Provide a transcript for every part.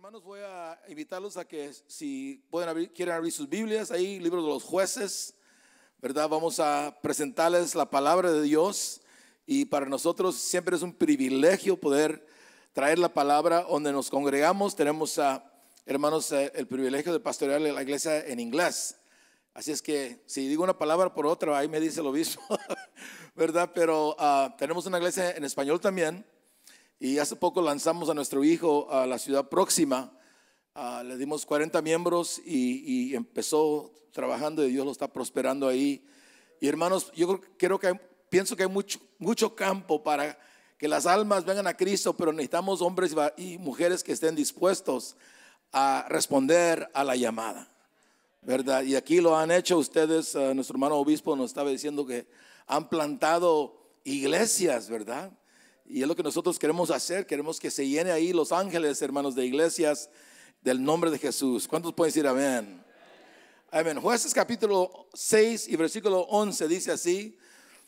hermanos, voy a invitarlos a que si pueden quieren abrir sus Biblias, ahí libros de los jueces, ¿verdad? Vamos a presentarles la palabra de Dios y para nosotros siempre es un privilegio poder traer la palabra donde nos congregamos. Tenemos, a, hermanos, eh, el privilegio de pastorear la iglesia en inglés. Así es que si digo una palabra por otra, ahí me dice lo mismo ¿verdad? Pero ah, tenemos una iglesia en español también y hace poco lanzamos a nuestro hijo a la ciudad próxima. Ah, le dimos 40 miembros y, empezó trabajando y Dios lo está prosperando ahí. Y hermanos, yo creo que pienso que hay mucho, campo para que las almas vengan a Cristo, pero necesitamos hombres y mujeres que estén dispuestos a responder a la llamada. ¿Verdad? Y aquí lo han hecho ustedes, ah, nuestro hermano obispo nos estaba diciendo que han plantado iglesias, ¿verdad? Y es lo que nosotros queremos hacer. Queremos que se llene ahí los ángeles, hermanos de iglesias, del nombre de Jesús. ¿Cuántos pueden decir amén? Amén. Jueces capítulo 6 y versículo 11 dice así.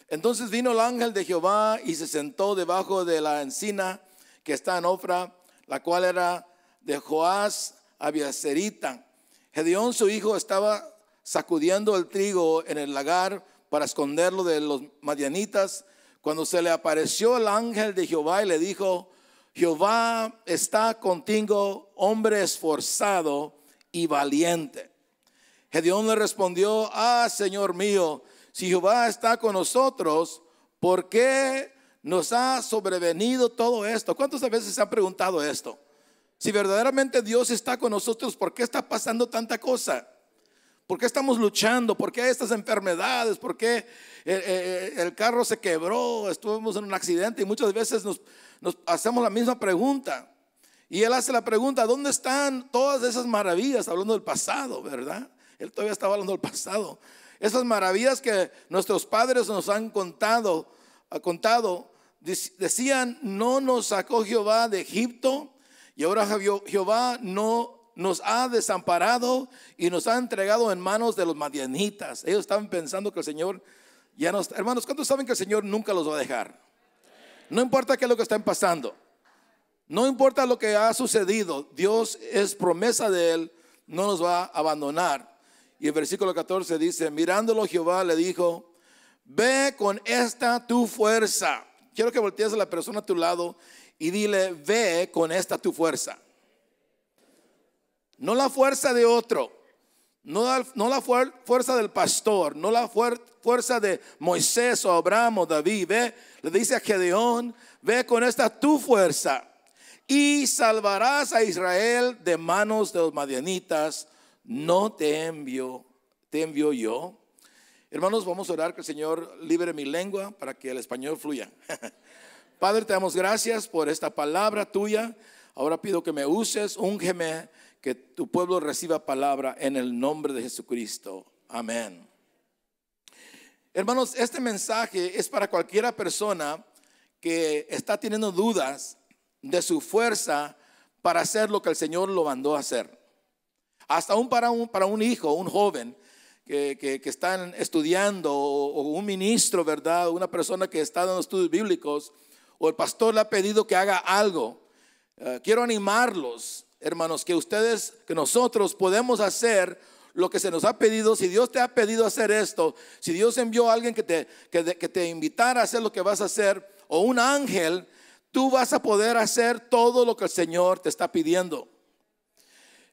Entonces vino el ángel de Jehová y se sentó debajo de la encina que está en Ofra, la cual era de Joás Abiaserita. Gedeón su hijo estaba sacudiendo el trigo en el lagar para esconderlo de los madianitas cuando se le apareció el ángel de Jehová y le dijo, Jehová está contigo, hombre esforzado y valiente. Gedeón le respondió, ah, Señor mío, si Jehová está con nosotros, ¿por qué nos ha sobrevenido todo esto? ¿Cuántas veces se ha preguntado esto? Si verdaderamente Dios está con nosotros, ¿por qué está pasando tanta cosa? ¿Por qué estamos luchando? ¿Por qué estas enfermedades? ¿Por qué eh, eh, eh, el, carro se quebró? Estuvimos en un accidente y muchas veces nos, hacemos la misma pregunta. Y él hace la pregunta, ¿dónde están todas esas maravillas? Hablando del pasado, ¿verdad? Él todavía estaba hablando del pasado. Esas maravillas que nuestros padres nos han contado, ha contado, decían, no nos sacó Jehová de Egipto y ahora Jehová no nos ha desamparado y nos ha entregado en manos de los madianitas. Ellos estaban pensando que el Señor ya nos... Hermanos, ¿cuántos saben que el Señor nunca los va a dejar? No importa qué es lo que estén pasando. No importa lo que ha sucedido. Dios es promesa de Él. No nos va a abandonar. Y el versículo 14 dice, mirándolo Jehová le dijo, ve con esta tu fuerza. Quiero que voltees a la persona a tu lado y dile, ve con esta tu fuerza no la fuerza de otro, no la, fuerza del pastor, no la fuerza de Moisés o Abraham o David. Ve, le dice a Gedeón, ve con esta tu fuerza y salvarás a Israel de manos de los madianitas. No te envío, te envío yo. Hermanos, vamos a orar que el Señor libre mi lengua para que el español fluya. Padre, te damos gracias por esta palabra tuya. Ahora pido que me uses, úngeme que tu pueblo reciba palabra en el nombre de Jesucristo. Amén. Hermanos, este mensaje es para cualquiera persona que está teniendo dudas de su fuerza para hacer lo que el Señor lo mandó a hacer. Hasta un para un, para un hijo, un joven que, que, están estudiando, o, un ministro, ¿verdad? Una persona que está dando estudios bíblicos, o el pastor le ha pedido que haga algo. Eh, quiero animarlos hermanos, que ustedes, que nosotros podemos hacer lo que se nos ha pedido, si Dios te ha pedido hacer esto, si Dios envió a alguien que te, que, te invitara a hacer lo que vas a hacer, o un ángel, tú vas a poder hacer todo lo que el Señor te está pidiendo.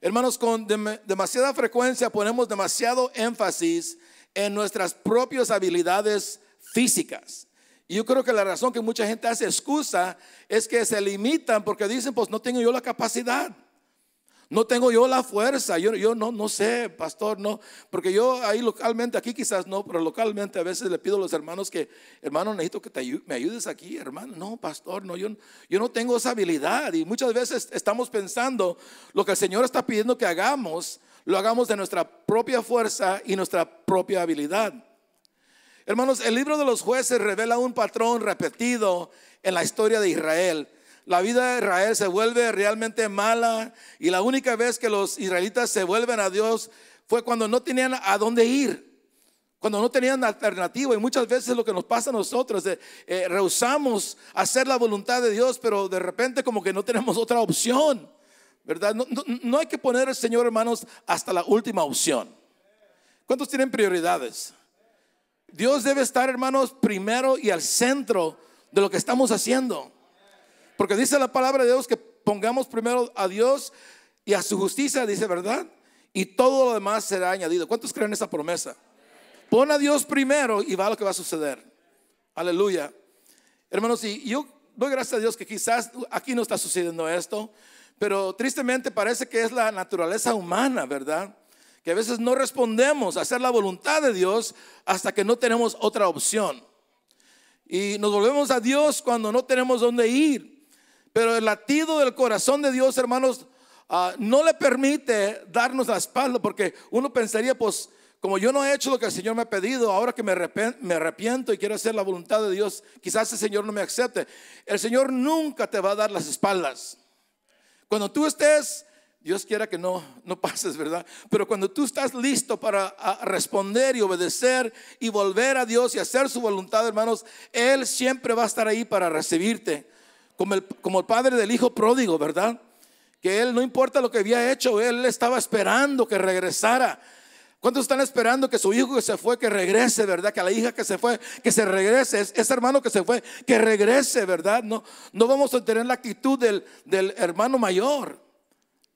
Hermanos, con demasiada frecuencia ponemos demasiado énfasis en nuestras propias habilidades físicas. Y yo creo que la razón que mucha gente hace excusa es que se limitan porque dicen, pues no tengo yo la capacidad. No tengo yo la fuerza, yo, yo no, no sé, pastor, no, porque yo ahí localmente, aquí quizás no, pero localmente a veces le pido a los hermanos que, hermano, necesito que me ayudes aquí, hermano, no, pastor, no, yo, yo no tengo esa habilidad y muchas veces estamos pensando lo que el Señor está pidiendo que hagamos, lo hagamos de nuestra propia fuerza y nuestra propia habilidad. Hermanos, el libro de los jueces revela un patrón repetido en la historia de Israel la vida de Israel se vuelve realmente mala y la única vez que los israelitas se vuelven a Dios fue cuando no tenían a dónde ir, cuando no tenían alternativa. Y muchas veces lo que nos pasa a nosotros, es eh, eh, rehusamos hacer la voluntad de Dios, pero de repente como que no tenemos otra opción, ¿verdad? No, no hay que poner al Señor, hermanos, hasta la última opción. ¿Cuántos tienen prioridades? Dios debe estar, hermanos, primero y al centro de lo que estamos haciendo. Porque dice la palabra de Dios que pongamos primero a Dios y a su justicia, dice, ¿verdad? Y todo lo demás será añadido. ¿Cuántos creen en esa promesa? Pon a Dios primero y va lo que va a suceder. Aleluya. Hermanos, y yo doy gracias a Dios que quizás aquí no está sucediendo esto, pero tristemente parece que es la naturaleza humana, ¿verdad? Que a veces no respondemos a hacer la voluntad de Dios hasta que no tenemos otra opción. Y nos volvemos a Dios cuando no tenemos dónde ir. Pero el latido del corazón de Dios, hermanos, ah, no le permite darnos la espalda porque uno pensaría, pues, como yo no he hecho lo que el Señor me ha pedido, ahora que me, me arrepiento y quiero hacer la voluntad de Dios, quizás el Señor no me acepte. El Señor nunca te va a dar las espaldas. Cuando tú estés, Dios quiera que no, no pases, ¿verdad? Pero cuando tú estás listo para ah, responder y obedecer y volver a Dios y hacer su voluntad, hermanos, Él siempre va a estar ahí para recibirte como el, padre del hijo pródigo, ¿verdad? Que él no importa lo que había hecho, él estaba esperando que regresara. ¿Cuántos están esperando que su hijo que se fue, que regrese, verdad? Que la hija que se fue, que se regrese. Ese hermano que se fue, que regrese, verdad? No, no vamos a tener la actitud del, del hermano mayor.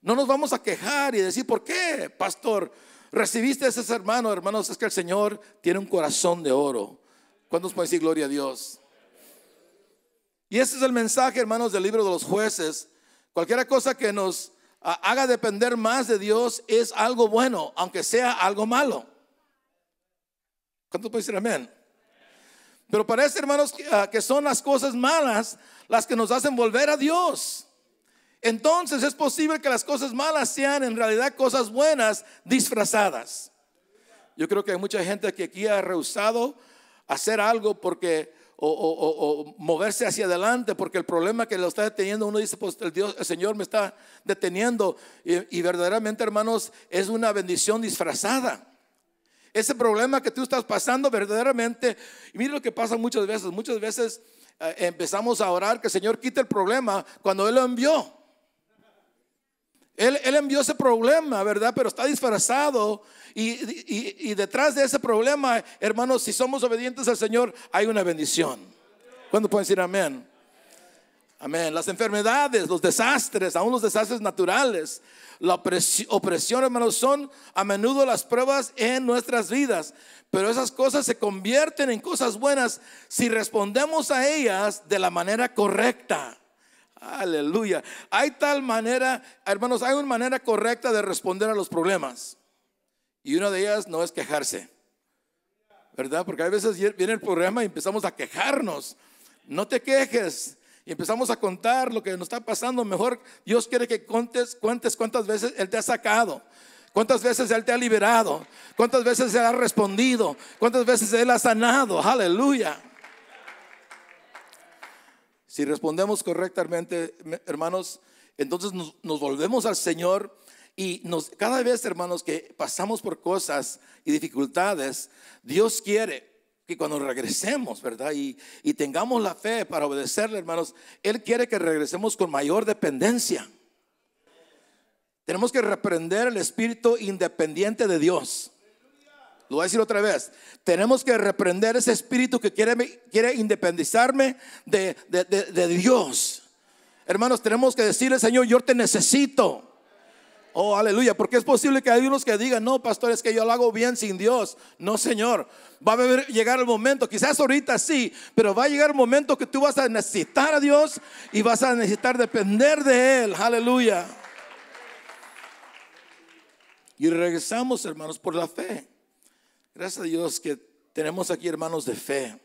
No nos vamos a quejar y decir, ¿por qué, pastor? Recibiste a ese hermano, hermanos, es que el Señor tiene un corazón de oro. ¿Cuántos pueden decir gloria a Dios? Y ese es el mensaje, hermanos, del libro de los jueces. Cualquier cosa que nos ah, haga depender más de Dios es algo bueno, aunque sea algo malo. ¿Cuánto puede decir amén? Pero parece, hermanos, ah, que son las cosas malas las que nos hacen volver a Dios. Entonces es posible que las cosas malas sean en realidad cosas buenas disfrazadas. Yo creo que hay mucha gente que aquí ha rehusado hacer algo porque o, moverse hacia adelante, porque el problema que lo está deteniendo, uno dice, pues el, Dios, el Señor me está deteniendo. Y, verdaderamente, hermanos, es una bendición disfrazada. Ese problema que tú estás pasando verdaderamente, y mire lo que pasa muchas veces, muchas veces eh, empezamos a orar que el Señor quite el problema cuando Él lo envió. Él, envió ese problema, ¿verdad? Pero está disfrazado. Y, y, detrás de ese problema, hermanos, si somos obedientes al Señor, hay una bendición. ¿Cuándo pueden decir amén? Amén. Las enfermedades, los desastres, aún los desastres naturales, la opresión, hermanos, son a menudo las pruebas en nuestras vidas. Pero esas cosas se convierten en cosas buenas si respondemos a ellas de la manera correcta. Aleluya. Hay tal manera, hermanos, hay una manera correcta de responder a los problemas. Y una de ellas no es quejarse. ¿Verdad? Porque a veces viene el problema y empezamos a quejarnos. No te quejes. Y empezamos a contar lo que nos está pasando. Mejor Dios quiere que contes, cuentes cuántas veces Él te ha sacado. ¿Cuántas veces Él te ha liberado? ¿Cuántas veces Él ha respondido? ¿Cuántas veces Él ha sanado? Aleluya. Si respondemos correctamente, hermanos, entonces nos, volvemos al Señor y nos, cada vez, hermanos, que pasamos por cosas y dificultades, Dios quiere que cuando regresemos, ¿verdad? Y, y, tengamos la fe para obedecerle, hermanos, Él quiere que regresemos con mayor dependencia. Tenemos que reprender el espíritu independiente de Dios voy a decir otra vez. Tenemos que reprender ese espíritu que quiere, quiere independizarme de, Dios. Hermanos, tenemos que decirle, Señor, yo te necesito. Oh, aleluya, porque es posible que hay unos que digan, no, pastor, es que yo lo hago bien sin Dios. No, Señor, va a llegar el momento, quizás ahorita sí, pero va a llegar el momento que tú vas a necesitar a Dios y vas a necesitar depender de Él. Aleluya. Y regresamos, hermanos, por la fe. Gracias a Dios que tenemos aquí hermanos de fe.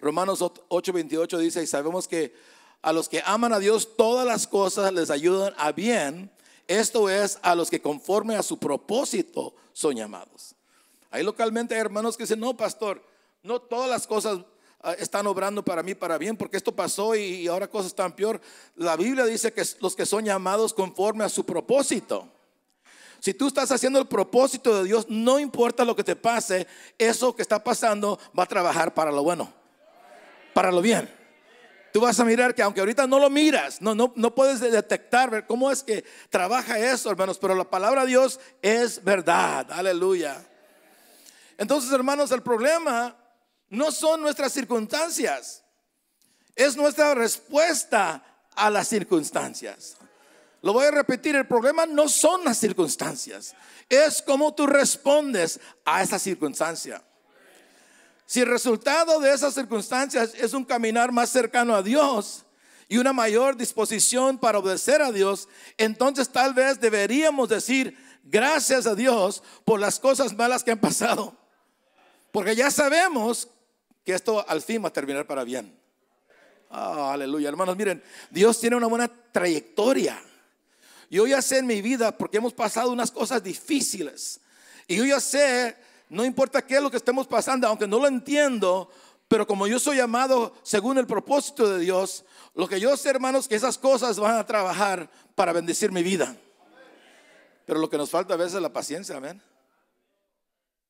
Romanos 8:28 dice, y sabemos que a los que aman a Dios todas las cosas les ayudan a bien. Esto es a los que conforme a su propósito son llamados. Hay localmente hay hermanos que dicen, no, pastor, no todas las cosas ah, están obrando para mí para bien, porque esto pasó y ahora cosas están peor. La Biblia dice que los que son llamados conforme a su propósito. Si tú estás haciendo el propósito de Dios, no importa lo que te pase, eso que está pasando va a trabajar para lo bueno, para lo bien. Tú vas a mirar que aunque ahorita no lo miras, no, no, no puedes detectar ver cómo es que trabaja eso, hermanos, pero la palabra de Dios es verdad. Aleluya. Entonces, hermanos, el problema no son nuestras circunstancias, es nuestra respuesta a las circunstancias. Lo voy a repetir, el problema no son las circunstancias, es cómo tú respondes a esa circunstancia. Si el resultado de esas circunstancias es un caminar más cercano a Dios y una mayor disposición para obedecer a Dios, entonces tal vez deberíamos decir gracias a Dios por las cosas malas que han pasado. Porque ya sabemos que esto al fin va a terminar para bien. Ah, aleluya, hermanos, miren, Dios tiene una buena trayectoria yo ya sé en mi vida, porque hemos pasado unas cosas difíciles. Y yo ya sé, no importa qué es lo que estemos pasando, aunque no lo entiendo, pero como yo soy amado según el propósito de Dios, lo que yo sé, hermanos, que esas cosas van a trabajar para bendecir mi vida. Pero lo que nos falta a veces es la paciencia, amén.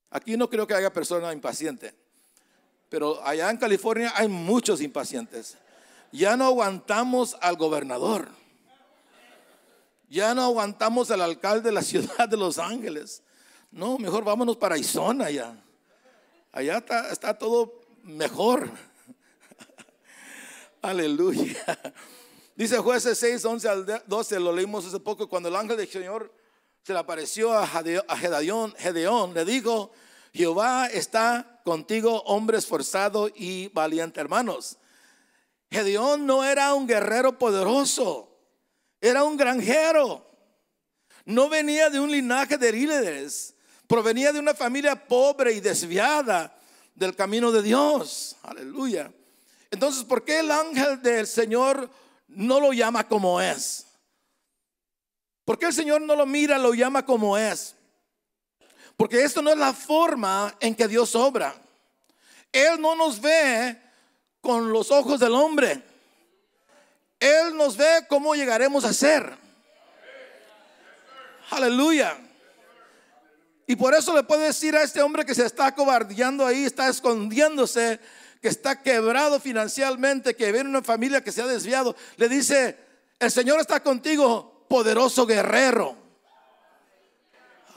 Aquí no creo que haya persona impaciente, pero allá en California hay muchos impacientes. Ya no aguantamos al gobernador ya no aguantamos al alcalde de la ciudad de Los Ángeles. No, mejor vámonos para Arizona ya. Allá está, todo mejor. Aleluya. Dice jueces 6, 11 al 12, lo leímos hace poco, cuando el ángel del Señor se le apareció a Gedeón, Gedeón le dijo, Jehová está contigo, hombre esforzado y valiente, hermanos. Gedeón no era un guerrero poderoso, era un granjero. No venía de un linaje de líderes. Provenía de una familia pobre y desviada del camino de Dios. Aleluya. Entonces, ¿por qué el ángel del Señor no lo llama como es? ¿Por qué el Señor no lo mira, lo llama como es? Porque esto no es la forma en que Dios obra. Él no nos ve con los ojos del hombre. Él nos ve cómo llegaremos a ser. Aleluya. Y por eso le puedo decir a este hombre que se está cobardeando ahí, está escondiéndose, que está quebrado financieramente, que viene una familia que se ha desviado, le dice, el Señor está contigo, poderoso guerrero.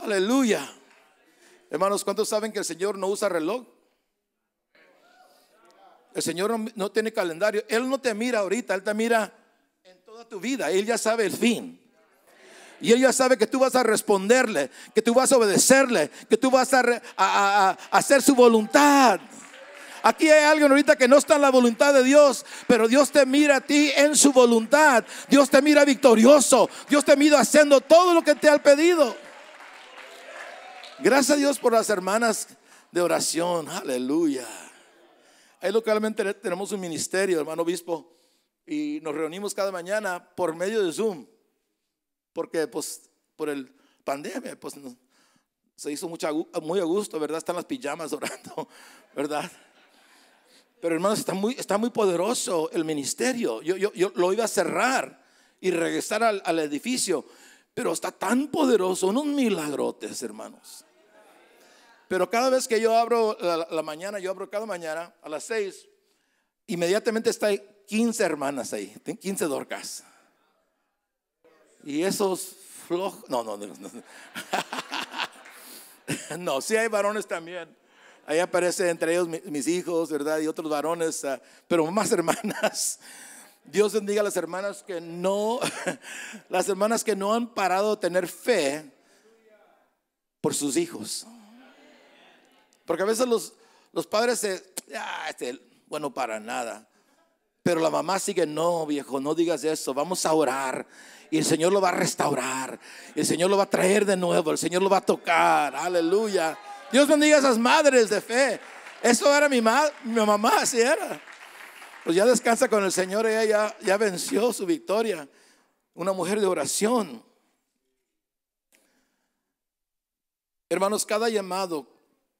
Aleluya. Hermanos, ¿cuántos saben que el Señor no usa reloj? El Señor no tiene calendario. Él no te mira ahorita, Él te mira tu vida. Él ya sabe el fin. Y él ya sabe que tú vas a responderle, que tú vas a obedecerle, que tú vas a, hacer su voluntad. Aquí hay alguien ahorita que no está en la voluntad de Dios, pero Dios te mira a ti en su voluntad. Dios te mira victorioso. Dios te mira haciendo todo lo que te ha pedido. Gracias a Dios por las hermanas de oración. Aleluya. Ahí localmente tenemos un ministerio, hermano obispo y nos reunimos cada mañana por medio de Zoom, porque pues por el pandemia, pues se hizo mucho. muy a gusto, ¿verdad? Están las pijamas orando, ¿verdad? Pero hermanos, está muy, está muy poderoso el ministerio. Yo, yo, yo lo iba a cerrar y regresar al, al edificio, pero está tan poderoso, unos milagrotes, hermanos. Pero cada vez que yo abro la, mañana, yo abro cada mañana a las seis, inmediatamente está 15 hermanas ahí, 15 dorcas. Y esos flojos, no, no, no. No, sí hay varones también. Ahí aparece entre ellos mis hijos, ¿verdad? Y otros varones, ah, pero más hermanas. Dios bendiga a las hermanas que no, las hermanas que no han parado de tener fe por sus hijos. Porque a veces los, padres se, ah, este, bueno, para nada. Pero la mamá sigue, no, viejo, no digas eso, vamos a orar. Y el Señor lo va a restaurar. El Señor lo va a traer de nuevo. El Señor lo va a tocar. Aleluya. Dios bendiga a esas madres de fe. Eso era mi, ma mi mamá, así era. Pues ya descansa con el Señor, ella ya venció su victoria. Una mujer de oración. Hermanos, cada llamado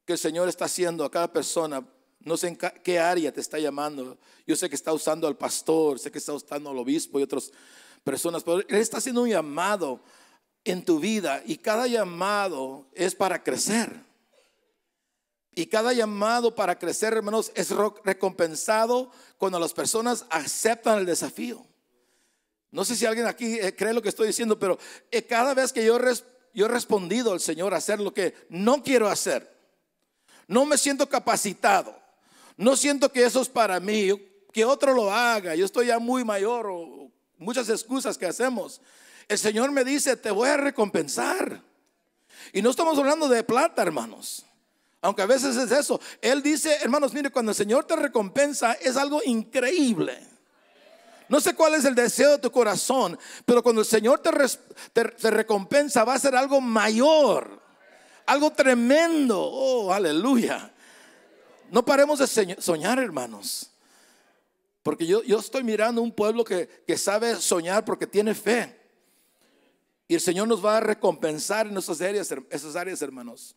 que el Señor está haciendo a cada persona no sé en qué área te está llamando. Yo sé que está usando al pastor, sé que está usando al obispo y otras personas, pero Él está haciendo un llamado en tu vida y cada llamado es para crecer. Y cada llamado para crecer, hermanos, es recompensado cuando las personas aceptan el desafío. No sé si alguien aquí eh, cree lo que estoy diciendo, pero eh, cada vez que yo, yo he respondido al Señor a hacer lo que no quiero hacer, no me siento capacitado, no siento que eso es para mí, que otro lo haga, yo estoy ya muy mayor muchas excusas que hacemos. El Señor me dice, te voy a recompensar. Y no estamos hablando de plata, hermanos. Aunque a veces es eso. Él dice, hermanos, mire, cuando el Señor te recompensa es algo increíble. No sé cuál es el deseo de tu corazón, pero cuando el Señor te, te recompensa va a ser algo mayor, algo tremendo. Oh, aleluya. No paremos de soñar, hermanos. Porque yo, yo estoy mirando un pueblo que, sabe soñar porque tiene fe. Y el Señor nos va a recompensar en nuestras áreas, esas áreas, hermanos.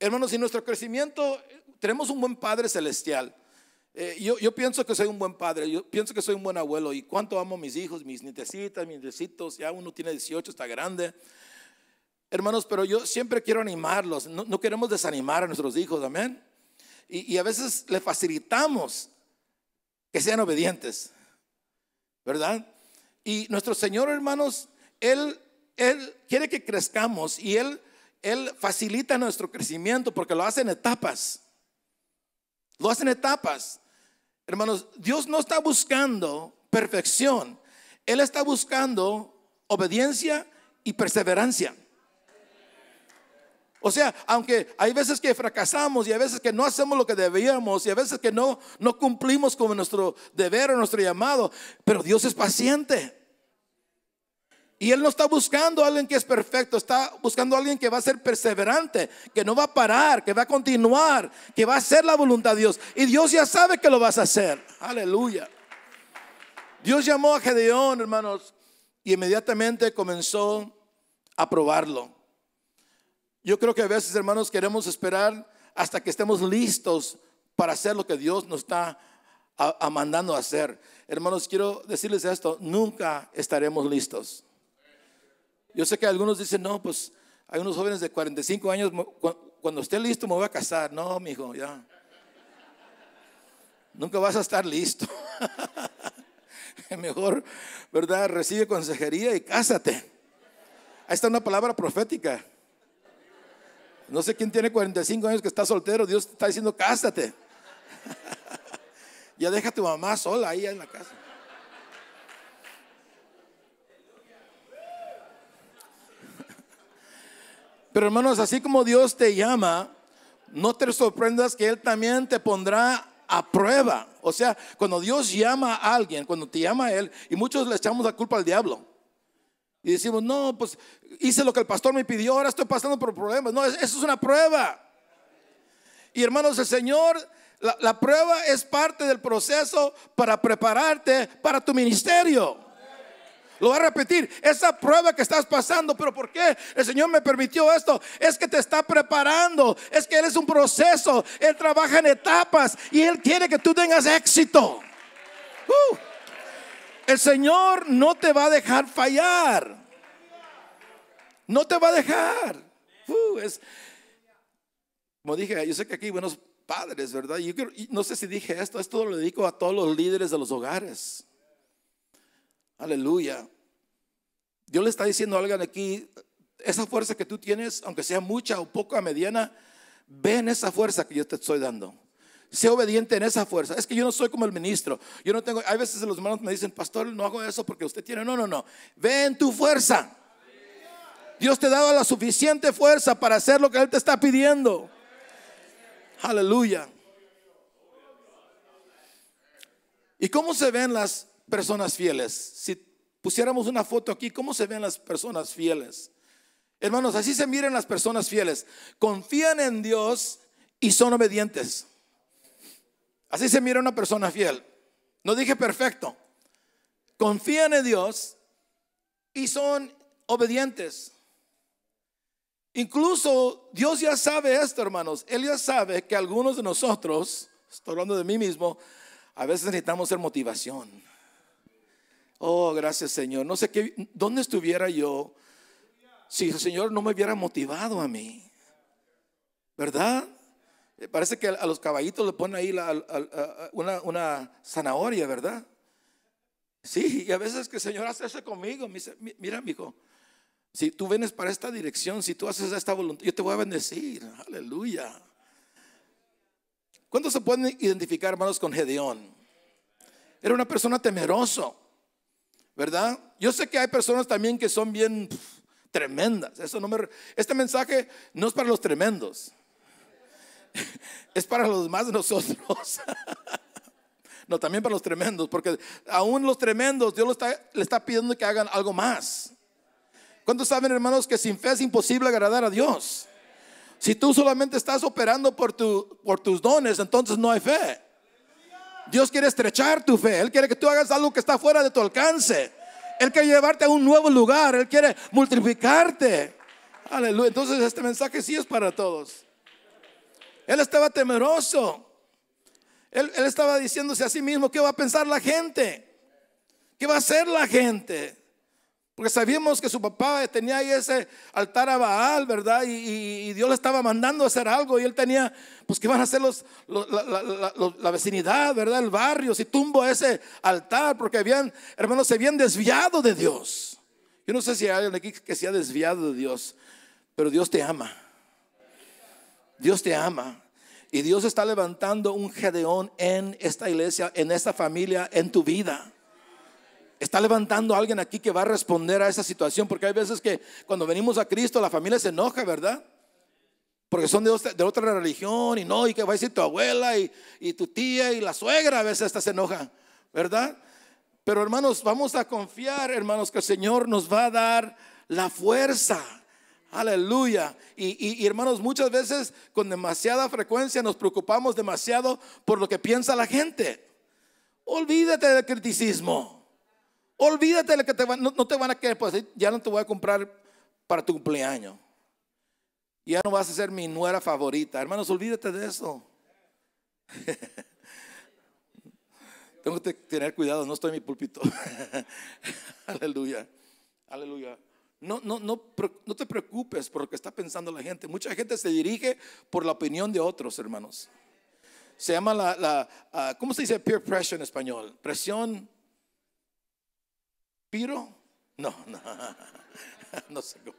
Hermanos, y nuestro crecimiento, tenemos un buen Padre Celestial. Eh, yo, pienso que soy un buen padre, yo pienso que soy un buen abuelo y cuánto amo a mis hijos, mis nietecitas, mis nietecitos, ya uno tiene 18, está grande. Hermanos, pero yo siempre quiero animarlos, no queremos desanimar a nuestros hijos, amén. Y, a veces le facilitamos que sean obedientes, ¿verdad? Y nuestro Señor, hermanos, Él, Él quiere que crezcamos y Él, Él facilita nuestro crecimiento porque lo hace en etapas. Lo hace en etapas. Hermanos, Dios no está buscando perfección. Él está buscando obediencia y perseverancia. O sea, aunque hay veces que fracasamos y a veces que no hacemos lo que debíamos y a veces que no, no cumplimos con nuestro deber o nuestro llamado, pero Dios es paciente. Y Él no está buscando a alguien que es perfecto, está buscando a alguien que va a ser perseverante, que no va a parar, que va a continuar, que va a hacer la voluntad de Dios. Y Dios ya sabe que lo vas a hacer. Aleluya. Dios llamó a Gedeón, hermanos, y inmediatamente comenzó a probarlo. Yo creo que a veces, hermanos, queremos esperar hasta que estemos listos para hacer lo que Dios nos está mandando a hacer. Hermanos, quiero decirles esto, nunca estaremos listos. Yo sé que algunos dicen, no, pues hay unos jóvenes de 45 años, cuando esté listo me voy a casar. No, mijo, ya. Nunca vas a estar listo. Mejor, ¿verdad? Recibe consejería y cásate. Ahí está una palabra profética. No sé quién tiene 45 años que está soltero, Dios está diciendo, cástate. ya deja tu mamá sola ahí en la casa. Pero hermanos, así como Dios te llama, no te sorprendas que Él también te pondrá a prueba. O sea, cuando Dios llama a alguien, cuando te llama a Él, y muchos le echamos la culpa al diablo. Y decimos, no, pues hice lo que el pastor me pidió, ahora estoy pasando por problemas. No, eso es una prueba. Y hermanos, el Señor, la, prueba es parte del proceso para prepararte para tu ministerio. Lo voy a repetir, esa prueba que estás pasando, pero ¿por qué el Señor me permitió esto? Es que te está preparando, es que Él es un proceso, Él trabaja en etapas y Él quiere que tú tengas éxito. Uh. El Señor no te va a dejar fallar. No te va a dejar. Uh, como dije, yo sé que aquí hay buenos padres, ¿verdad? Yo no sé si dije esto, esto lo dedico a todos los líderes de los hogares. Aleluya. Dios le está diciendo a alguien aquí, esa fuerza que tú tienes, aunque sea mucha o poca, mediana, ven esa fuerza que yo te estoy dando sea obediente en esa fuerza. Es que yo no soy como el ministro. Yo no tengo, hay veces los hermanos me dicen, pastor, no hago eso porque usted tiene. No, no, no. Ve en tu fuerza. Dios te ha dado la suficiente fuerza para hacer lo que Él te está pidiendo. Aleluya. ¿Y cómo se ven las personas fieles? Si pusiéramos una foto aquí, ¿cómo se ven las personas fieles? Hermanos, así se miran las personas fieles. Confían en Dios y son obedientes. Así se mira una persona fiel. No dije perfecto. Confían en Dios y son obedientes. Incluso Dios ya sabe esto, hermanos. Él ya sabe que algunos de nosotros, estoy hablando de mí mismo, a veces necesitamos ser motivación. Oh, gracias Señor. No sé qué, dónde estuviera yo si el Señor no me hubiera motivado a mí. ¿Verdad? Eh, parece que a los caballitos le ponen ahí una, zanahoria, ¿verdad? Sí, y a veces que el Señor hace eso conmigo. Me dice, mira, amigo si tú vienes para esta dirección, si tú haces esta voluntad, yo te voy a bendecir. Aleluya. ¿Cuántos se pueden identificar, hermanos, con Gedeón? Era una persona temeroso, ¿verdad? Yo sé que hay personas también que son bien tremendas. Eso no me, este mensaje no es para los tremendos. es para los más de nosotros. no, también para los tremendos, porque aún los tremendos Dios lo está, le está pidiendo que hagan algo más. ¿Cuántos saben, hermanos, que sin fe es imposible agradar a Dios? Si tú solamente estás operando por, tu, por tus dones, entonces no hay fe. Dios quiere estrechar tu fe. Él quiere que tú hagas algo que está fuera de tu alcance. Él quiere llevarte a un nuevo lugar. Él quiere multiplicarte. Aleluya. Entonces este mensaje sí es para todos. Él estaba temeroso. Él, estaba diciéndose a sí mismo, ¿qué va a pensar la gente? ¿Qué va a hacer la gente? Porque sabíamos que su papá tenía ahí ese altar a Baal, ¿verdad? Y, Dios le estaba mandando a hacer algo y él tenía, pues, ¿qué van a hacer los, la, vecindad ¿verdad? El barrio, si tumbo ese altar, porque habían, hermanos, se habían desviado de Dios. Yo no sé si hay alguien aquí que se ha desviado de Dios, pero Dios te ama. Dios te ama. Y Dios está levantando un Gedeón en esta iglesia, en esta familia, en tu vida. Está levantando a alguien aquí que va a responder a esa situación, porque hay veces que cuando venimos a Cristo la familia se enoja, ¿verdad? Porque son de otra, religión y no, y que va a decir tu abuela y, tu tía y la suegra a veces hasta se enoja, ¿verdad? Pero hermanos, vamos a confiar, hermanos, que el Señor nos va a dar la fuerza Aleluya. Y, hermanos, muchas veces con demasiada frecuencia nos preocupamos demasiado por lo que piensa la gente. Olvídate del criticismo. Olvídate de que te no, te van a querer, pues ya no te voy a comprar para tu cumpleaños. Ya no vas a ser mi nuera favorita. Hermanos, olvídate de eso. Tengo que tener cuidado, no estoy en mi púlpito. Aleluya. Aleluya. No, no, no, no te preocupes por lo que está pensando la gente. Mucha gente se dirige por la opinión de otros, hermanos. Se llama la, la ah, ¿cómo se dice peer pressure en español? Presión. ¿Piro? No, no. No sé cómo.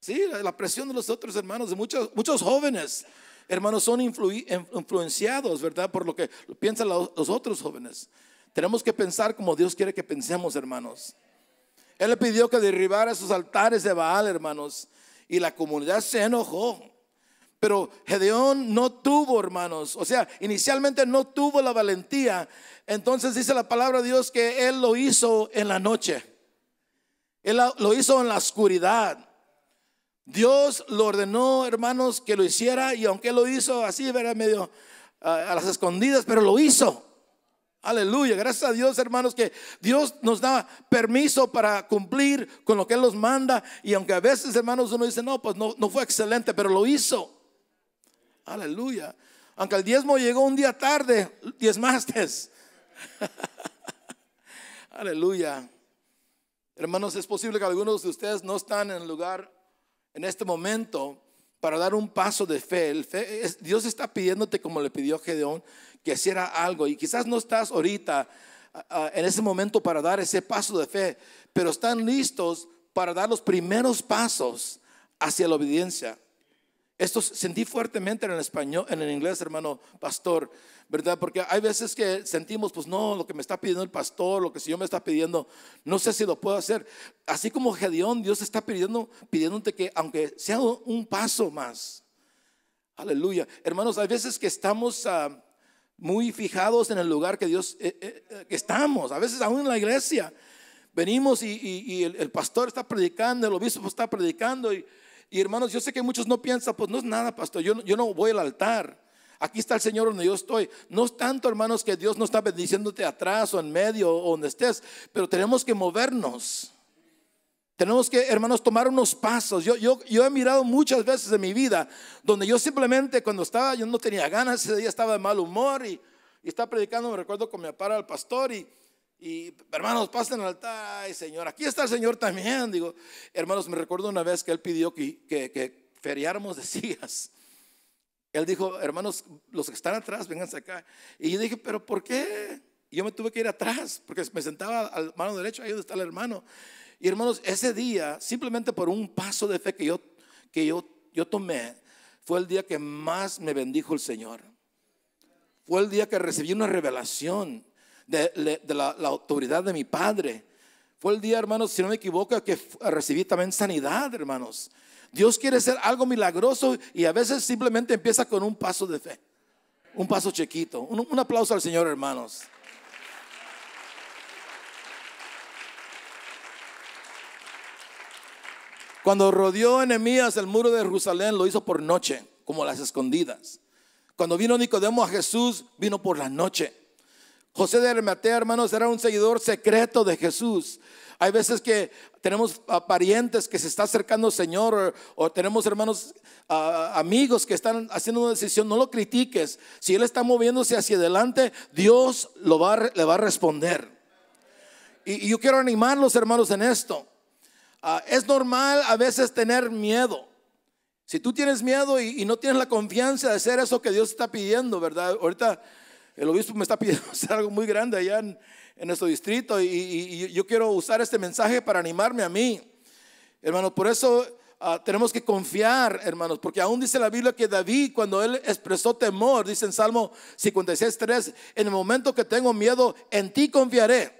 Sí, la, presión de los otros hermanos, de muchos, muchos jóvenes hermanos, son influenciados, ¿verdad? Por lo que piensan los, los otros jóvenes. Tenemos que pensar como Dios quiere que pensemos, hermanos. Él le pidió que derribara sus altares de Baal, hermanos. Y la comunidad se enojó. Pero Gedeón no tuvo, hermanos. O sea, inicialmente no tuvo la valentía. Entonces dice la palabra de Dios que él lo hizo en la noche. Él lo hizo en la oscuridad. Dios lo ordenó, hermanos, que lo hiciera. Y aunque lo hizo así, era medio ah, a las escondidas, pero lo hizo. Aleluya, gracias a Dios hermanos que Dios nos da permiso para cumplir con lo que Él nos manda. Y aunque a veces hermanos uno dice, no, pues no, no fue excelente, pero lo hizo. Aleluya. Aunque el diezmo llegó un día tarde, diezmaste. Aleluya. Hermanos, es posible que algunos de ustedes no están en lugar en este momento para dar un paso de fe. fe Dios está pidiéndote como le pidió a Gedeón que algo. Y quizás no estás ahorita ah, ah, en ese momento para dar ese paso de fe, pero están listos para dar los primeros pasos hacia la obediencia. Esto sentí fuertemente en el español, en el inglés, hermano pastor, ¿verdad? Porque hay veces que sentimos, pues no, lo que me está pidiendo el pastor, lo que si yo me está pidiendo, no sé si lo puedo hacer. Así como Gedeón, Dios está pidiendo, pidiéndote que aunque sea un paso más. Aleluya. Hermanos, hay veces que estamos... Ah, muy fijados en el lugar que Dios eh, eh, eh, estamos. A veces aún en la iglesia venimos y, el, pastor está predicando, el obispo está predicando y, hermanos, yo sé que muchos no piensan, pues no es nada, pastor, yo, yo no voy al altar. Aquí está el Señor donde yo estoy. No es tanto, hermanos, que Dios no está bendiciéndote atrás o en medio o donde estés, pero tenemos que movernos. Tenemos que, hermanos, tomar unos pasos. Yo, yo, yo he mirado muchas veces en mi vida donde yo simplemente cuando estaba, yo no tenía ganas, ese día estaba de mal humor y, estaba predicando, me recuerdo con mi papá al pastor y, y hermanos, pasen al altar, ay Señor, aquí está el Señor también. Digo, hermanos, me recuerdo una vez que él pidió que, que, feriáramos de sillas. Él dijo, hermanos, los que están atrás, vénganse acá. Y yo dije, pero ¿por qué? yo me tuve que ir atrás porque me sentaba al mano derecho, ahí donde está el hermano. Y hermanos, ese día, simplemente por un paso de fe que yo, que yo, yo tomé, fue el día que más me bendijo el Señor. Fue el día que recibí una revelación de, la, autoridad de mi Padre. Fue el día, hermanos, si no me equivoco, que recibí también sanidad, hermanos. Dios quiere hacer algo milagroso y a veces simplemente empieza con un paso de fe, un paso chiquito. un aplauso al Señor, hermanos. Cuando rodeó Enemías el muro de Jerusalén, lo hizo por noche, como las escondidas. Cuando vino Nicodemo a Jesús, vino por la noche. José de Arimatea, hermanos, era un seguidor secreto de Jesús. Hay veces que tenemos a parientes que se está acercando al Señor o, tenemos hermanos, amigos que están haciendo una decisión. No lo critiques. Si Él está moviéndose hacia adelante, Dios lo le va a responder. Y, yo quiero animar los hermanos en esto. Ah, es normal a veces tener miedo. Si tú tienes miedo y, no tienes la confianza de hacer eso que Dios está pidiendo, ¿verdad? Ahorita el obispo me está pidiendo hacer algo muy grande allá en, nuestro distrito y, yo quiero usar este mensaje para animarme a mí. Hermanos, por eso ah, tenemos que confiar, hermanos, porque aún dice la Biblia que David, cuando él expresó temor, dice en Salmo 3 en el momento que tengo miedo, en ti confiaré.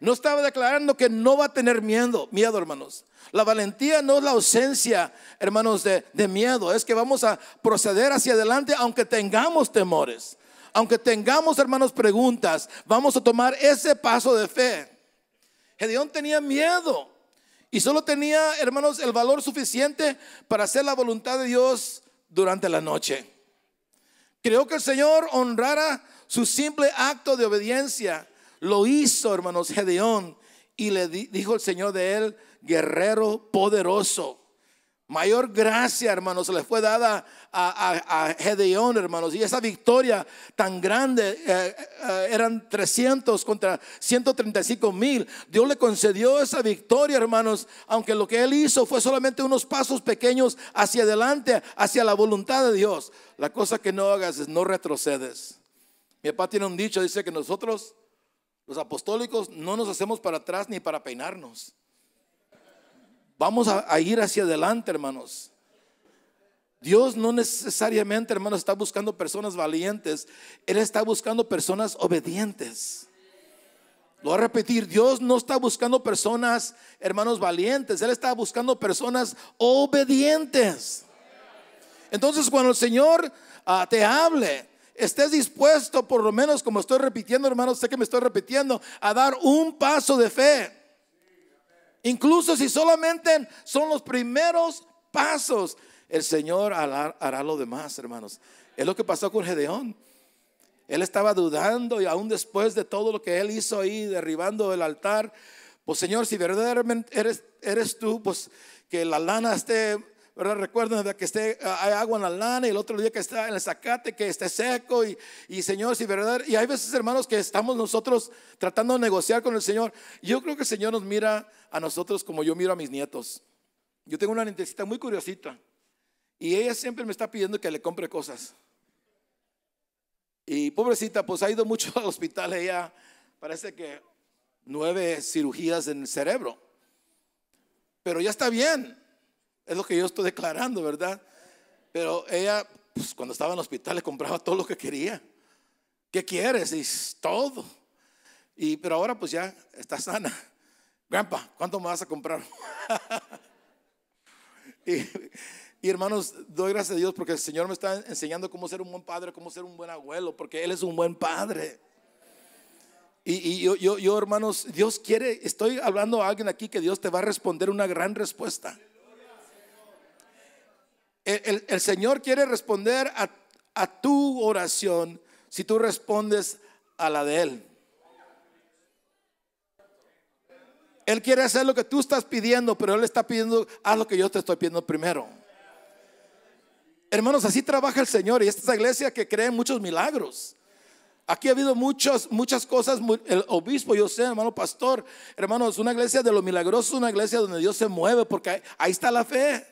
No estaba declarando que no va a tener miedo, miedo, hermanos. La valentía no es la ausencia, hermanos, de, miedo. Es que vamos a proceder hacia adelante aunque tengamos temores. Aunque tengamos, hermanos, preguntas, vamos a tomar ese paso de fe. Gedeón tenía miedo y solo tenía, hermanos, el valor suficiente para hacer la voluntad de Dios durante la noche. Creo que el Señor honrara su simple acto de obediencia lo hizo, hermanos, Gedeón. Y le dijo el Señor de él, guerrero poderoso. Mayor gracia, hermanos, le fue dada a, Gedeón, hermanos. Y esa victoria tan grande, eh, eh, eran 300 contra 135 mil. Dios le concedió esa victoria, hermanos, aunque lo que él hizo fue solamente unos pasos pequeños hacia adelante, hacia la voluntad de Dios. La cosa que no hagas es no retrocedes. Mi papá tiene un dicho, dice que nosotros los apostólicos no nos hacemos para atrás ni para peinarnos. Vamos a, ir hacia adelante, hermanos. Dios no necesariamente, hermanos, está buscando personas valientes. Él está buscando personas obedientes. Lo voy a repetir, Dios no está buscando personas, hermanos, valientes. Él está buscando personas obedientes. Entonces, cuando el Señor ah, te hable, estés dispuesto, por lo menos como estoy repitiendo, hermanos, sé que me estoy repitiendo, a dar un paso de fe. Incluso si solamente son los primeros pasos, el Señor hará, lo demás, hermanos. Es lo que pasó con Gedeón. Él estaba dudando y aún después de todo lo que él hizo ahí, derribando el altar, pues Señor, si verdaderamente eres, eres tú, pues que la lana esté Recuerden que esté, ah, hay agua en la lana y el otro día que está en el zacate, que esté seco y, y Señor, verdad. Y hay veces, hermanos, que estamos nosotros tratando de negociar con el Señor. Yo creo que el Señor nos mira a nosotros como yo miro a mis nietos. Yo tengo una nietecita muy curiosita y ella siempre me está pidiendo que le compre cosas. Y pobrecita, pues ha ido mucho al hospital ella, parece que nueve cirugías en el cerebro. Pero ya está bien, es lo que yo estoy declarando, ¿verdad? Pero ella, pues, cuando estaba en el hospital, le compraba todo lo que quería. ¿Qué quieres? Y todo. Y, pero ahora pues ya está sana. Grandpa, ¿cuánto me vas a comprar? y, hermanos, doy gracias a Dios porque el Señor me está enseñando cómo ser un buen padre, cómo ser un buen abuelo, porque Él es un buen padre. Y, yo, yo, yo, hermanos, Dios quiere, estoy hablando a alguien aquí que Dios te va a responder una gran respuesta el, Señor quiere responder a, tu oración si tú respondes a la de Él. Él quiere hacer lo que tú estás pidiendo, pero Él está pidiendo, haz lo que yo te estoy pidiendo primero. Hermanos, así trabaja el Señor y esta es la iglesia que cree en muchos milagros. Aquí ha habido muchas, muchas cosas, el obispo, yo sé, hermano pastor, hermanos, una iglesia de lo milagroso es una iglesia donde Dios se mueve porque ahí está la fe.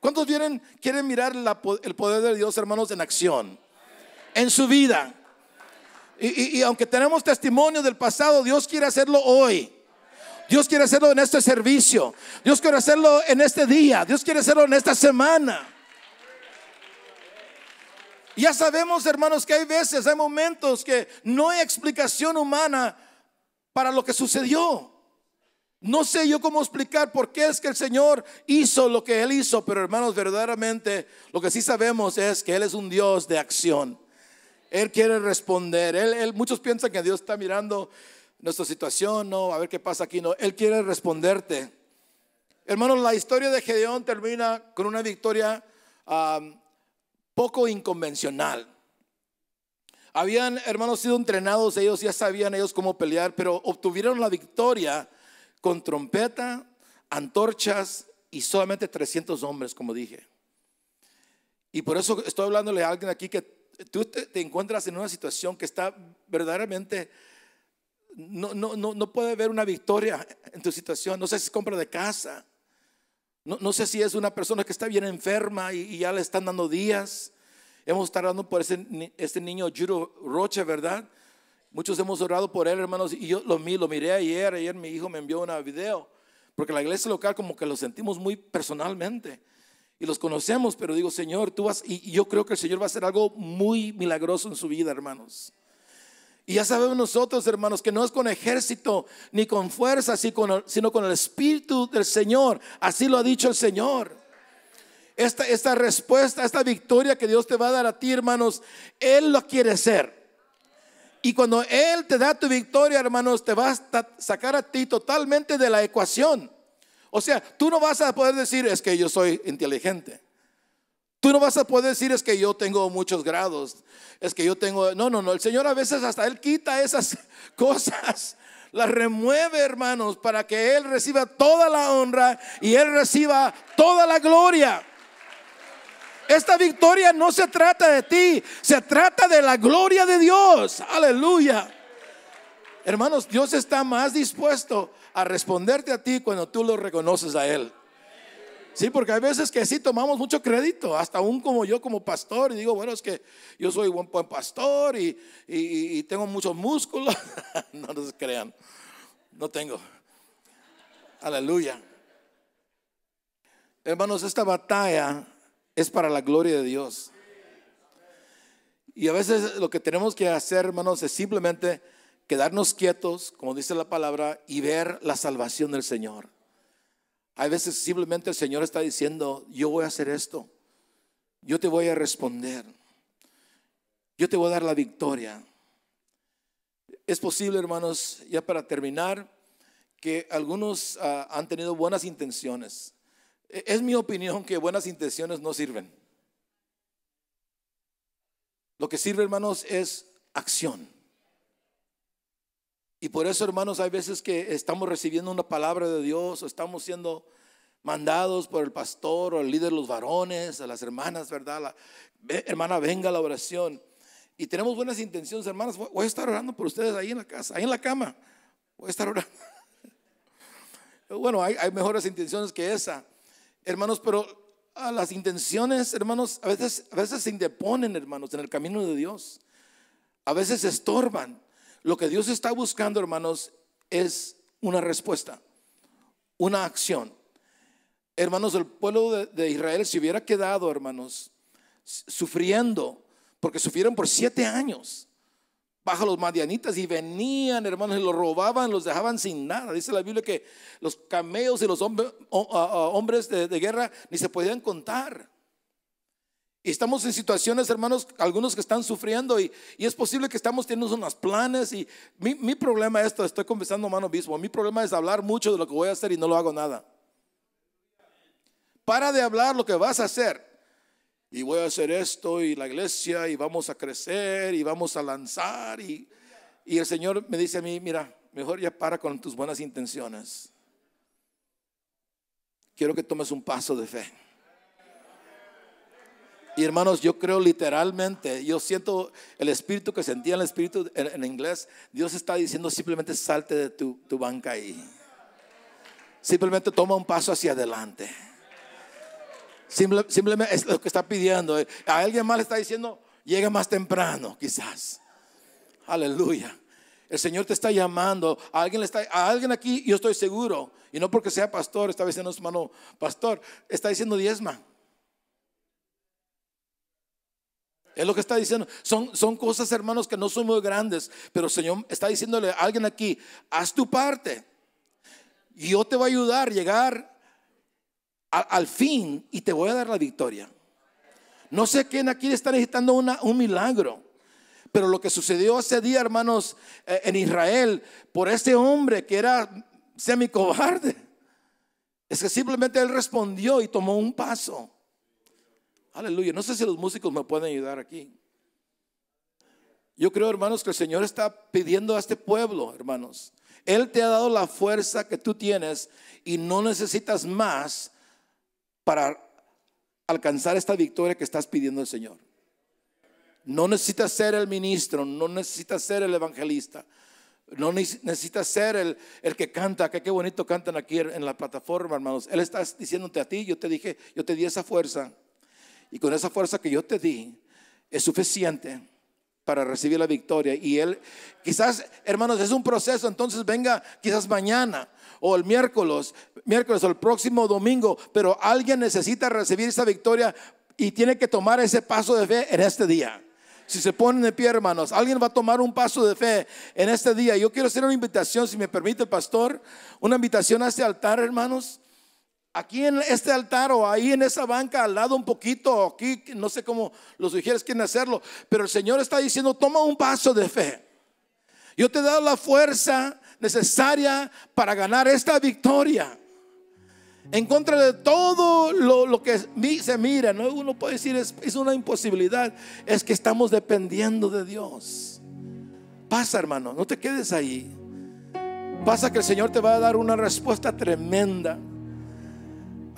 ¿Cuántos vienen quieren mirar el poder de Dios, hermanos, en acción? En su vida. Y, y aunque tenemos testimonio del pasado, Dios quiere hacerlo hoy. Dios quiere hacerlo en este servicio. Dios quiere hacerlo en este día. Dios quiere hacerlo en esta semana. Ya sabemos, hermanos, que hay veces, hay momentos que no hay explicación humana para lo que sucedió. No sé yo cómo explicar por qué es que el Señor hizo lo que Él hizo, pero hermanos, verdaderamente lo que sí sabemos es que Él es un Dios de acción. Él quiere responder. muchos piensan que Dios está mirando nuestra situación, no, a ver qué pasa aquí, no. Él quiere responderte. Hermanos, la historia de Gedeón termina con una victoria poco inconvencional. Habían, hermanos, sido entrenados, ellos ya sabían ellos cómo pelear, pero obtuvieron la victoria con trompeta, antorchas y solamente 300 hombres, como dije. Y por eso estoy hablándole a alguien aquí que tú te, encuentras en una situación que está verdaderamente, no, no, no, no, puede haber una victoria en tu situación. No sé si es compra de casa, no, no sé si es una persona que está bien enferma y, ya le están dando días. Hemos estado hablando por ese, este niño Juro Roche, ¿verdad? Muchos hemos orado por él, hermanos, y yo lo, miré ayer, ayer mi hijo me envió una video, porque la iglesia local como que lo sentimos muy personalmente y los conocemos, pero digo, Señor, tú vas, y yo creo que el Señor va a hacer algo muy milagroso en su vida, hermanos. Y ya sabemos nosotros, hermanos, que no es con ejército ni con fuerza, sino con el Espíritu del Señor. Así lo ha dicho el Señor. Esta, esta respuesta, esta victoria que Dios te va a dar a ti, hermanos, Él lo quiere hacer. Y cuando Él te da tu victoria, hermanos, te vas a sacar a ti totalmente de la ecuación. O sea, tú no vas a poder decir es que yo soy inteligente. Tú no vas a poder decir es que yo tengo muchos grados. Es que yo tengo... No, no, no. El Señor a veces hasta Él quita esas cosas. Las remueve, hermanos, para que Él reciba toda la honra y Él reciba toda la gloria. Esta victoria no se trata de ti, se trata de la gloria de Dios. Aleluya. Hermanos, Dios está más dispuesto a responderte a ti cuando tú lo reconoces a Él. Sí, porque hay veces que sí tomamos mucho crédito, hasta un como yo como pastor, y digo, bueno, es que yo soy buen, buen pastor y, y, tengo muchos músculos. no nos crean, no tengo. Aleluya. Hermanos, esta batalla es para la gloria de Dios. Y a veces lo que tenemos que hacer, hermanos, es simplemente quedarnos quietos, como dice la palabra, y ver la salvación del Señor. Hay veces simplemente el Señor está diciendo, yo voy a hacer esto, yo te voy a responder, yo te voy a dar la victoria. Es posible, hermanos, ya para terminar, que algunos ah, han tenido buenas intenciones, e, es mi opinión que buenas intenciones no sirven. Lo que sirve, hermanos, es acción. Y por eso, hermanos, hay veces que estamos recibiendo una palabra de Dios o estamos siendo mandados por el pastor o el líder, de los varones, a las hermanas, ¿verdad? hermana, venga la oración. Y tenemos buenas intenciones, hermanas. Voy a estar orando por ustedes ahí en la casa, ahí en la cama. Voy a estar orando. Bueno, hay mejores intenciones que esa hermanos, pero las intenciones, hermanos, a veces, a veces se indeponen, hermanos, en el camino de Dios. A veces estorban. Lo que Dios está buscando, hermanos, es una respuesta, una acción. Hermanos, el pueblo de, de Israel se hubiera quedado, hermanos, sufriendo, porque sufrieron por siete años los madianitas y venían, hermanos, y los robaban, los dejaban sin nada. Dice la Biblia que los cameos y los oh, ah, ah, hombres de, guerra ni se podían contar. Y estamos en situaciones, hermanos, algunos que están sufriendo y, es posible que estamos teniendo unos planes y mi, problema es esto, estoy conversando hermano mismo mi problema es hablar mucho de lo que voy a hacer y no lo hago nada. Para de hablar lo que vas a hacer y voy a hacer esto y la iglesia y vamos a crecer y vamos a lanzar y, el Señor me dice a mí, mira, mejor ya para con tus buenas intenciones. Quiero que tomes un paso de fe. Y hermanos, yo creo literalmente, yo siento el espíritu que sentía el espíritu en, inglés, Dios está diciendo simplemente salte de tu, tu banca ahí. Simplemente toma un paso hacia adelante simplemente es lo que está pidiendo. A alguien más le está diciendo, llega más temprano, quizás. Aleluya. El Señor te está llamando. A alguien, le está, a alguien aquí, yo estoy seguro, y no porque sea pastor, está diciendo pastor, está diciendo diezma. Es lo que está diciendo. Son, son cosas, hermanos, que no son muy grandes, pero el Señor está diciéndole a alguien aquí, haz tu parte. yo te voy a ayudar a llegar al, fin y te voy a dar la victoria. No sé quién aquí está necesitando una, un milagro. Pero lo que sucedió ese día, hermanos, eh, en Israel, por ese hombre que era Semicobarde es que simplemente él respondió y tomó un paso. Aleluya. No sé si los músicos me pueden ayudar aquí. Yo creo, hermanos, que el Señor está pidiendo a este pueblo, hermanos. Él te ha dado la fuerza que tú tienes y no necesitas más para alcanzar esta victoria que estás pidiendo al Señor. No necesitas ser el ministro, no necesitas ser el evangelista, no necesitas ser el, el que canta, que qué bonito cantan aquí en la plataforma, hermanos. Él está diciéndote a ti, yo te dije, yo te di esa fuerza. Y con esa fuerza que yo te di, es suficiente para recibir la victoria. Y Él, quizás, hermanos, es un proceso, entonces venga quizás mañana o el miércoles, miércoles o el próximo domingo, pero alguien necesita recibir esa victoria y tiene que tomar ese paso de fe en este día. Si se ponen de pie, hermanos, alguien va a tomar un paso de fe en este día. Yo quiero hacer una invitación, si me permite el pastor, una invitación a este altar, hermanos. Aquí en este altar o ahí en esa banca al lado un poquito, aquí, no sé cómo los sugieres quieren hacerlo, pero el Señor está diciendo, toma un paso de fe. Yo te he dado la fuerza, necesaria para ganar esta victoria. En contra de todo lo, que se mira, ¿no? uno puede decir es, es una imposibilidad, es que estamos dependiendo de Dios. Pasa, hermano, no te quedes ahí. Pasa que el Señor te va a dar una respuesta tremenda.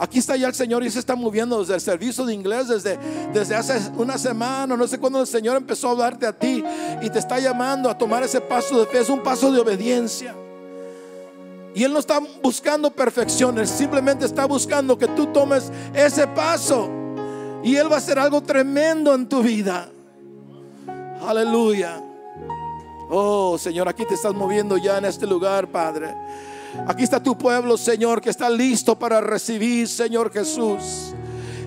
Aquí está ya el Señor y se está moviendo desde el servicio de inglés, desde, desde hace una semana, no sé cuándo el Señor empezó a hablarte a ti y te está llamando a tomar ese paso de fe. Es un paso de obediencia. Y Él no está buscando perfecciones, simplemente está buscando que tú tomes ese paso. Y Él va a hacer algo tremendo en tu vida. Aleluya. Oh Señor, aquí te estás moviendo ya en este lugar, Padre. Aquí está tu pueblo, Señor, que está listo para recibir, Señor Jesús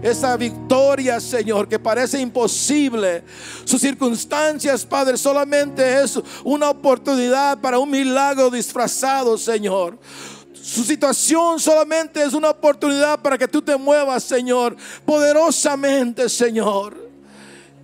esa victoria, Señor, que parece imposible. Sus circunstancias, Padre, solamente es una oportunidad para un milagro disfrazado, Señor. Su situación solamente es una oportunidad para que tú te muevas, Señor, poderosamente, Señor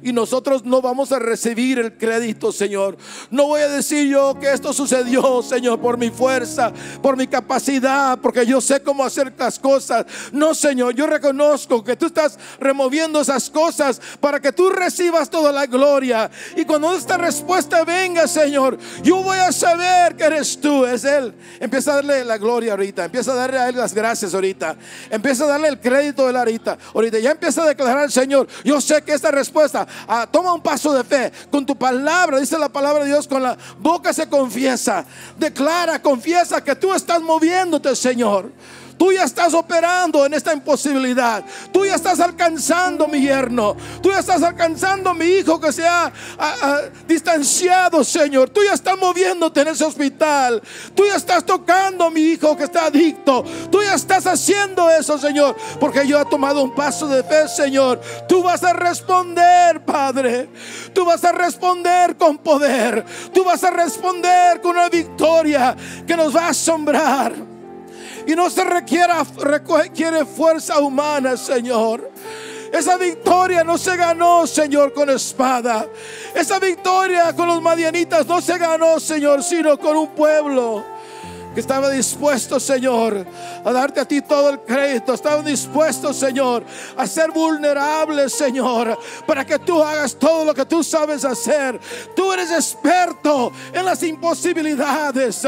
y nosotros no vamos a recibir el crédito, Señor. No voy a decir yo que esto sucedió, Señor, por mi fuerza, por mi capacidad, porque yo sé cómo hacer las cosas. No, Señor, yo reconozco que tú estás removiendo esas cosas para que tú recibas toda la gloria. Y cuando esta respuesta venga, Señor, yo voy a saber que eres tú, es Él. Empieza a darle la gloria ahorita, empieza a darle a Él las gracias ahorita, empieza a darle el crédito de la ahorita. Ahorita ya empieza a declarar, Señor, yo sé que esta respuesta Ah, toma un paso de fe con tu palabra, dice la palabra de Dios, con la boca se confiesa, declara, confiesa que tú estás moviéndote, Señor. Tú ya estás operando en esta imposibilidad. Tú ya estás alcanzando mi yerno. Tú ya estás alcanzando mi hijo que se ha distanciado, Señor. Tú ya estás moviéndote en ese hospital. Tú ya estás tocando mi hijo que está adicto. Tú ya estás haciendo eso, Señor. Porque yo he tomado un paso de fe, Señor. Tú vas a responder, Padre. Tú vas a responder con poder. Tú vas a responder con una victoria que nos va a asombrar. Y no se requiera, requiere fuerza humana, Señor. Esa victoria no se ganó, Señor, con espada. Esa victoria con los madianitas no se ganó, Señor, sino con un pueblo que estaba dispuesto, Señor, a darte a ti todo el crédito. Estaba dispuesto Señor, a ser vulnerable Señor, para que tú hagas todo lo que tú sabes hacer. Tú eres experto en las imposibilidades.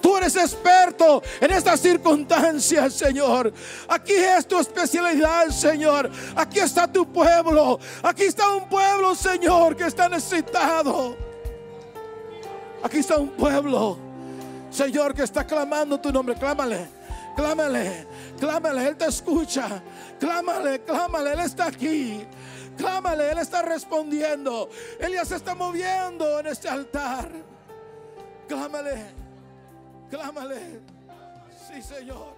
Tú eres experto en estas circunstancias, Señor. Aquí es tu especialidad, Señor. Aquí está tu pueblo. Aquí está un pueblo, Señor, que está necesitado. Aquí está un pueblo Señor, que está clamando tu nombre, clámale, clámale, clámale, Él te escucha, clámale, clámale, Él está aquí. Clámale, Él está respondiendo. Él ya se está moviendo en este altar. Clámale, clámale. Sí, Señor.